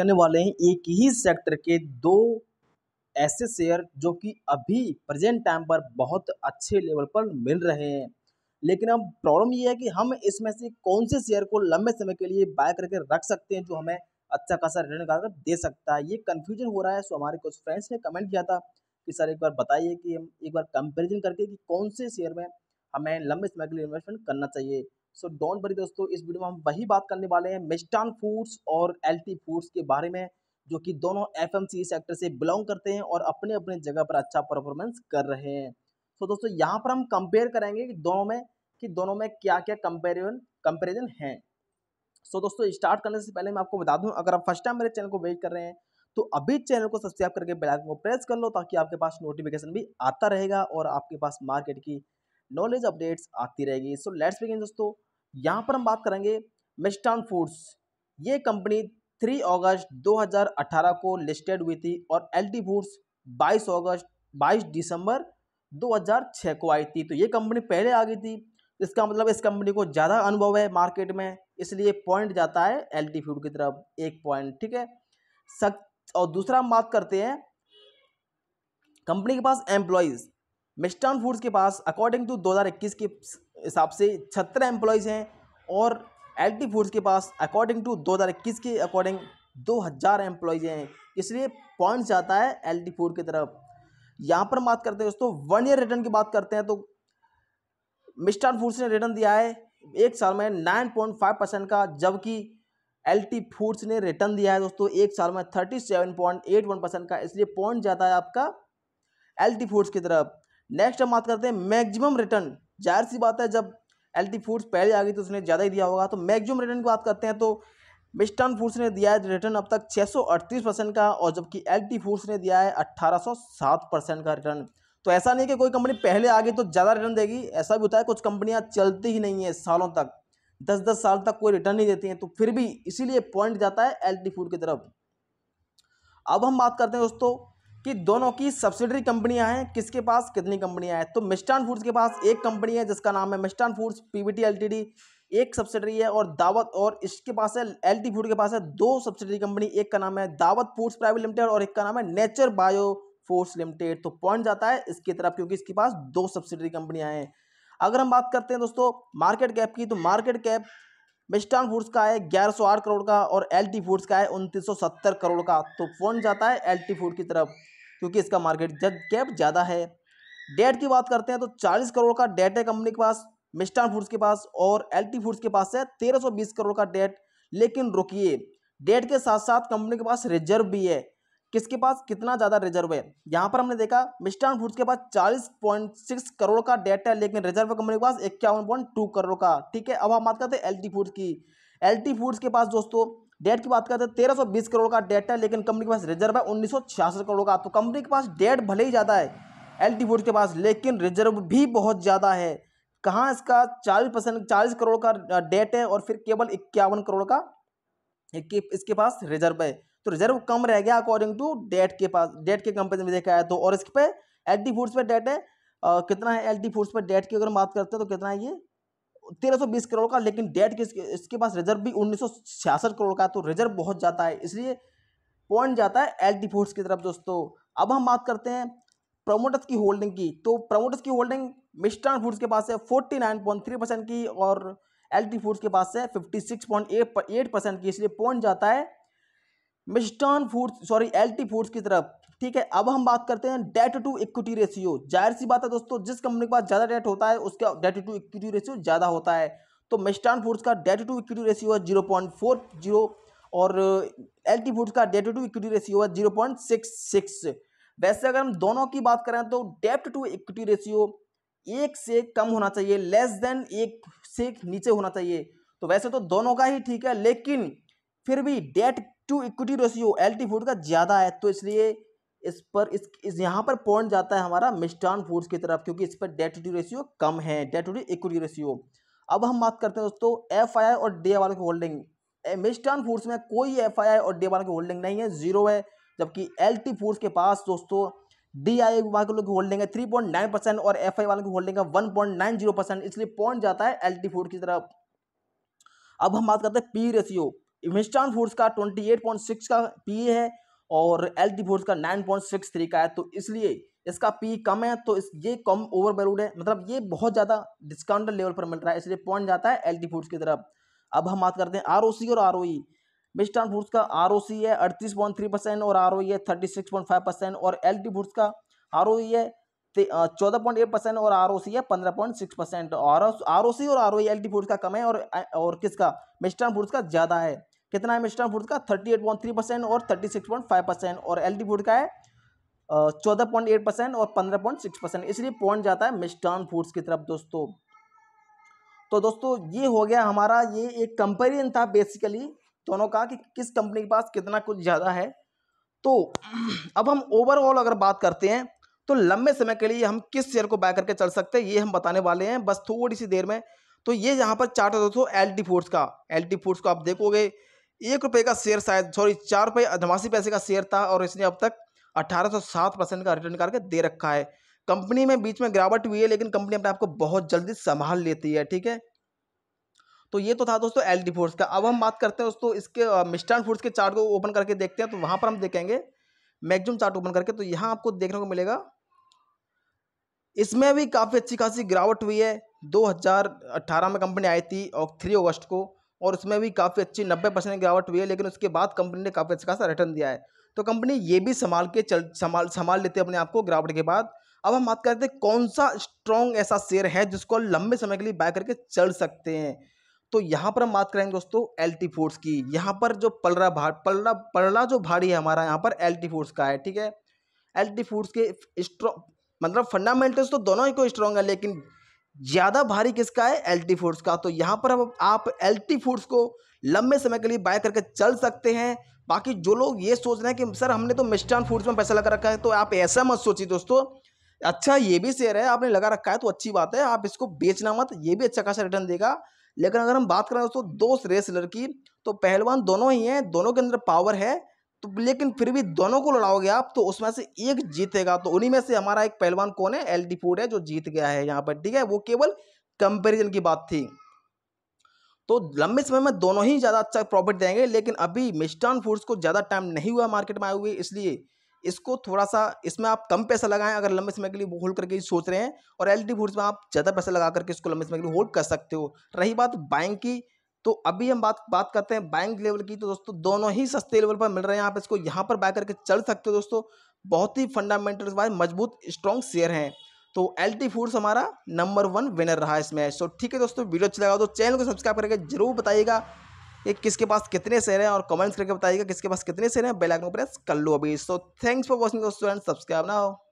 करने वाले हैं एक ही सेक्टर के दो ऐसे शेयर जो कि अभी प्रेजेंट टाइम पर बहुत अच्छे लेवल पर मिल रहे हैं लेकिन अब प्रॉब्लम ये है कि हम इसमें से कौन से शेयर को लंबे समय के लिए बाय करके रख सकते हैं जो हमें अच्छा खासा रिटर्न दे सकता है ये कन्फ्यूजन हो रहा है सो हमारे कुछ फ्रेंड्स ने कमेंट किया था कि सर एक बार बताइए कि हम एक बार कंपेरिजन करके कि कौन से शेयर में हमें लंबे समय के लिए इन्वेस्टमेंट करना चाहिए सो डोंट बरी दोस्तों इस वीडियो में हम वही बात करने वाले हैं मिस्टान फूड्स और एल फूड्स के बारे में जो कि दोनों एफ सेक्टर e से बिलोंग करते हैं और अपने अपने जगह पर अच्छा परफॉर्मेंस कर रहे हैं सो दोस्तों यहाँ पर हम कंपेयर करेंगे कि दोनों में कि दोनों में क्या क्या कंपेरिजन कंपेरिजन है सो so, दोस्तों स्टार्ट करने से पहले मैं आपको बता दूं अगर आप फर्स्ट टाइम मेरे चैनल को वेट कर रहे हैं तो अभी चैनल को सब्सक्राइब करके बेल आइकन को प्रेस कर लो ताकि आपके पास नोटिफिकेशन भी आता रहेगा और आपके पास मार्केट की नॉलेज अपडेट्स आती रहेगी सो लेट्स बिगिन दोस्तों यहाँ पर हम बात करेंगे मिस्टान फूड्स ये कंपनी 3 अगस्त 2018 को लिस्टेड हुई थी और एल टी फूड्स बाईस अगस्त 22 दिसंबर 2006 को आई थी तो ये कंपनी पहले आ गई थी इसका मतलब इस कंपनी को ज़्यादा अनुभव है मार्केट में इसलिए पॉइंट जाता है एल टी फूड की तरफ एक पॉइंट ठीक है सक और दूसरा हम बात करते हैं कंपनी के पास एम्प्लॉयज़ मिस्टान फूड्स के पास अकॉर्डिंग टू 2021 के हिसाब से छत्तर एम्प्लॉयज़ हैं और एल टी फूड्स के पास अकॉर्डिंग टू दो हज़ार इक्कीस के अकॉर्डिंग दो हज़ार एम्प्लॉयज़ हैं इसलिए पॉइंट्स जाता है एल टी फूड की तरफ यहाँ पर बात करते हैं दोस्तों वन ईयर रिटर्न की बात करते हैं तो मिस्टर फूड्स ने रिटर्न दिया है एक साल में नाइन पॉइंट फाइव परसेंट का जबकि एल टी फूड्स ने रिटर्न दिया है दोस्तों एक साल में thirty seven point eight one percent का इसलिए पॉइंट जाता है आपका एल टी फूड्स की तरफ नेक्स्ट हम बात करते हैं मैक्सिमम रिटर्न जाहिर सी बात है जब एल टी फूड्स पहले आ गई तो उसने ज़्यादा ही दिया होगा तो मैगजिम रिटर्न की बात करते हैं तो मिस्टर्न फूड्स ने दिया है रिटर्न अब तक छः परसेंट का और जबकि एल टी फूड्स ने दिया है 1807 परसेंट का रिटर्न तो ऐसा नहीं कि कोई कंपनी पहले आ गई तो ज़्यादा रिटर्न देगी ऐसा भी होता है कुछ कंपनियाँ चलती ही नहीं है सालों तक दस दस साल तक कोई रिटर्न नहीं देती हैं तो फिर भी इसीलिए पॉइंट जाता है एल फूड की तरफ अब हम बात करते हैं दोस्तों कि दोनों की सब्सिडरी कंपनियां हैं किसके पास कितनी कंपनियां हैं तो मिस्टान फूड्स के पास एक कंपनी है जिसका नाम है मिस्टान फूड्स पीवीटी एलटीडी एक सब्सिडरी है और दावत और इसके पास है एल टी फूड के पास है दो सब्सिडरी कंपनी एक का नाम है दावत फूड्स प्राइवेट लिमिटेड और एक का नाम है नेचर बायो फूड्स लिमिटेड तो पॉइंट जाता है इसकी तरफ क्योंकि इसके पास दो सब्सिडरी कंपनियाँ हैं अगर हम बात करते हैं दोस्तों मार्केट कैप की तो मार्केट कैप वेस्टर्न फूड्स का है ग्यारह सौ आठ करोड़ का और एल टी फूड्स का है उनतीस सौ सत्तर करोड़ का तो फोन जाता है एल टी फूड की तरफ क्योंकि इसका मार्केट गैप ज़्यादा है डेट की बात करते हैं तो चालीस करोड़ का डेट है कंपनी के पास मिस्टान फूड्स के पास और एल टी फूड्स के पास है तेरह सौ बीस करोड़ का डेट लेकिन रुकिए डेट के साथ साथ कंपनी के पास रिजर्व भी है किसके पास कितना ज़्यादा रिजर्व है यहाँ पर हमने देखा मिस्टान फूड्स के पास 40.6 करोड़ का डेट है लेकिन रिजर्व कंपनी के पास इक्यावन करोड़ का ठीक है अब हम बात करते हैं एल फूड्स की एल फूड्स के पास दोस्तों डेट की बात करते हैं तेरह सौ बीस करोड़ का डेट है लेकिन कंपनी के पास रिजर्व है उन्नीस सौ छियासठ करोड़ का तो कंपनी के पास डेट भले ही ज़्यादा है एल टी के पास लेकिन रिजर्व भी बहुत ज़्यादा है कहाँ इसका चालीस परसेंट चालीस करोड़ का डेट है और फिर केवल इक्यावन करोड़ का इसके पास रिजर्व है तो रिजर्व कम रह गया अकॉर्डिंग टू डेट के पास डेट के कंपेरिजन में देखा है तो और इस पे एल डी फूड्स पर डेट है आ, कितना है एल डी फूड्स पर डेट की अगर हम बात करते हैं तो कितना है ये बीस करोड़ का लेकिन डेट के इसके पास रिजर्व भी उन्नीस करोड़ का तो रिजर्व बहुत जाता है इसलिए पॉइंट जाता है एल डी फूड्स की तरफ दोस्तों अब हम बात करते हैं प्रमोटर्स की होल्डिंग की तो प्रमोटर्स की होल्डिंग मिस्टान फूड्स के पास है forty nine point three percent की और एल टी फूड्स के पास है एट परसेंट की इसलिए पॉइंट जाता है Mishtann foods sorry L T foods की तरफ ठीक है अब हम बात करते हैं डेट टू इक्विटी रेशियो जाहिर सी बात है दोस्तों जिस कंपनी के पास ज़्यादा डेट होता है उसका डेट टू इक्विटी रेशियो ज़्यादा होता है तो मिस्टान फूड्स का डेट टू इक्विटी रेशियो है जीरो पॉइंट फोर जीरो और एल टी फूड्स का डेट टू इक्विटी रेशियो है जीरो पॉइंट सिक्स सिक्स वैसे अगर हम दोनों की बात करें तो डेप्ट टू इक्विटी रेशियो एक से कम होना चाहिए लेस देन एक से नीचे होना चाहिए तो वैसे तो दोनों का ही ठीक है लेकिन फिर भी debt to equity ratio L T food का ज़्यादा है तो इसलिए इस पर इस, इस यहाँ पर पॉइंट जाता है हमारा मिस्टान फूड्स की तरफ क्योंकि इस पर डेट टू रेशियो कम है डेट टू इक्विटी रेशियो अब हम बात करते हैं दोस्तों एफ और डी वालों की होल्डिंग मिस्टान फूड्स में कोई एफ और डी वालों की होल्डिंग नहीं है जीरो है जबकि एल टी फूड्स के पास दोस्तों डी आई वालों की होल्डिंग है थ्री पॉइंट नाइन परसेंट और एफ आई वालों की होल्डिंग है one point nine zero percent इसलिए पॉइंट जाता है एल टी फूड की तरफ अब हम बात करते हैं पी रेशियो मिस्टान फूड्स का 28.6 का पी है और एल टी फूड्स का 9.63 का है तो इसलिए इसका पी कम है तो इस ये कम ओवर है मतलब ये बहुत ज़्यादा डिस्काउंटेड लेवल पर मिल रहा है इसलिए पॉइंट जाता है एल टी फूड्स की तरफ अब हम बात करते हैं आर ओ सी और R O E Mishtann foods का आर ओ सी है अड़तीस पॉइंट थ्री परसेंट और आर ओ ई है thirty six point five percent और एल टी फूड्स का आर ओ ई है चौदह पॉइंट एट परसेंट और आर ओ सी है पंद्रह point six percent R O C और R O E L T foods का कम है और और किसका मिस्टान फूड्स का ज़्यादा है कितना है मिस्टर फूड का thirty eight point three percent और thirty six point five percent और एल फूड का है चौदह पॉइंट एट परसेंट और पंद्रह पॉइंट सिक्स परसेंट इसलिए पॉइंट जाता है मिस्टर्न फूड्स की तरफ दोस्तों तो दोस्तों ये हो गया हमारा ये एक कंपेरिजन था बेसिकली दोनों का कि किस कंपनी के पास कितना कुछ ज़्यादा है तो अब हम ओवरऑल अगर बात करते हैं तो लंबे समय के लिए हम किस शेयर को बाय करके चल सकते हैं ये हम बताने वाले हैं बस थोड़ी सी देर में तो ये यहाँ पर चार्ट है दोस्तों एल टी फूड्स का एल टी फूड्स को आप देखोगे एक रुपये का शेयर शायद सॉरी चार रुपये अधमासी पैसे का शेयर था और इसने अब तक सात परसेंट का रिटर्न करके दे रखा है कंपनी में बीच में गिरावट हुई है लेकिन कंपनी अपने आप को बहुत जल्दी संभाल लेती है ठीक है तो ये तो था दोस्तों एल डी फोर्स का अब हम बात करते हैं दोस्तों इसके मिस्टान फूड्स के चार्ट को ओपन करके देखते हैं तो वहाँ पर हम देखेंगे मैक्सिमम चार्ट ओपन करके तो यहाँ आपको देखने को मिलेगा इसमें भी काफ़ी अच्छी खासी गिरावट हुई है 2018 में कंपनी आई थी और थ्री अगस्त को और उसमें भी काफ़ी अच्छी नब्बे परसेंट गिरावट हुई है लेकिन उसके बाद कंपनी ने काफ़ी अच्छा खासा रिटर्न दिया है तो कंपनी ये भी संभाल के चल संभाल संभाल लेते हैं अपने आप को गिरावट के बाद अब हम बात करते हैं कौन सा स्ट्रॉन्ग ऐसा शेयर है जिसको लंबे समय के लिए बाय करके चल सकते हैं तो यहाँ पर हम बात करेंगे दोस्तों एल टी फोर्स की यहाँ पर जो पलरा भार पलरा पलरा जो भारी है हमारा यहाँ पर एल टी फोर्स का है ठीक है एल टी फोर्स के स्ट्रॉ मतलब फंडामेंटल्स तो दोनों ही को स्ट्रॉन्ग है लेकिन ज़्यादा भारी किसका है एल टी फोर्स का तो यहाँ पर हम आप एल टी फोर्स को लंबे समय के लिए बाय करके चल सकते हैं बाकी जो लोग ये सोच रहे हैं कि सर हमने तो मिस्टान फूड्स में पैसा लगा रखा है तो आप ऐसा मत सोचिए दोस्तों अच्छा ये भी शेयर है आपने लगा रखा है तो अच्छी बात है आप इसको बेचना मत ये भी अच्छा खासा रिटर्न देगा लेकिन अगर हम बात करें दोस्तों दोस्त रेसलर की तो पहलवान दोनों ही हैं दोनों के अंदर पावर है तो लेकिन फिर भी दोनों को लड़ाओगे आप तो उसमें से एक जीतेगा तो उन्हीं में से हमारा एक पहलवान कौन है एल डी फूड है जो जीत गया है यहाँ पर ठीक है वो केवल कंपेरिजन की बात थी तो लंबे समय में दोनों ही ज़्यादा अच्छा प्रॉफिट देंगे लेकिन अभी मिस्टान फूड्स को ज़्यादा टाइम नहीं हुआ मार्केट में आए हुए इसलिए इसको थोड़ा सा इसमें आप कम पैसा लगाएं अगर लंबे समय के लिए होल्ड करके सोच रहे हैं और एल फूड्स में आप ज़्यादा पैसा लगा करके इसको लंबे समय के लिए होल्ड कर सकते हो रही बात बाइंग की तो अभी हम बात बात करते हैं बैंक लेवल की तो दोस्तों दोनों ही सस्ते लेवल पर मिल रहे हैं आप इसको यहाँ पर बाय करके चल सकते हो दोस्तों बहुत ही फंडामेंटल वाइज मजबूत स्ट्रॉन्ग शेयर हैं तो एल टी फूड्स हमारा नंबर वन विनर रहा इसमें सो ठीक है दोस्तों वीडियो अच्छा लगा तो चैनल को सब्सक्राइब करके जरूर बताइएगा कि किसके पास कितने शेयर हैं और कमेंट्स करके बताइएगा किसके पास कितने शेयर हैं बेल आइकन प्रेस कर लो अभी सो थैंक्स फॉर वॉचिंग दोस्तों एंड सब्सक्राइब ना हो